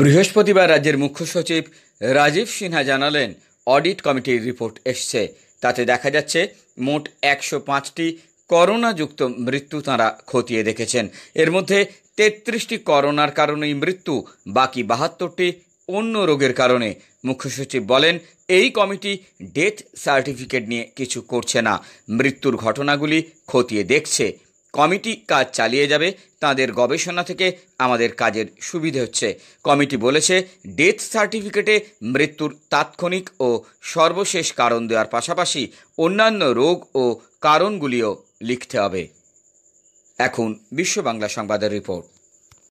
বৃহস্পতিবার রাজ্যের মুখ্য সচিব রাজীব সিনহা জানালেন অডিট কমিটির রিপোর্ট এসছে তাতে দেখা যাচ্ছে মোট একশো পাঁচটি করোনাযুক্ত মৃত্যু তাঁরা খতিয়ে দেখেছেন এর মধ্যে তেত্রিশটি করোনার কারণেই মৃত্যু বাকি বাহাত্তরটি অন্য রোগের কারণে মুখ্য সচিব বলেন এই কমিটি ডেথ সার্টিফিকেট নিয়ে কিছু করছে না মৃত্যুর ঘটনাগুলি খতিয়ে দেখছে কমিটি কাজ চালিয়ে যাবে তাদের গবেষণা থেকে আমাদের কাজের সুবিধে হচ্ছে কমিটি বলেছে ডেথ সার্টিফিকেটে মৃত্যুর তাৎক্ষণিক ও সর্বশেষ কারণ দেওয়ার পাশাপাশি অন্যান্য রোগ ও কারণগুলিও লিখতে হবে এখন বিশ্ব বাংলা সংবাদের রিপোর্ট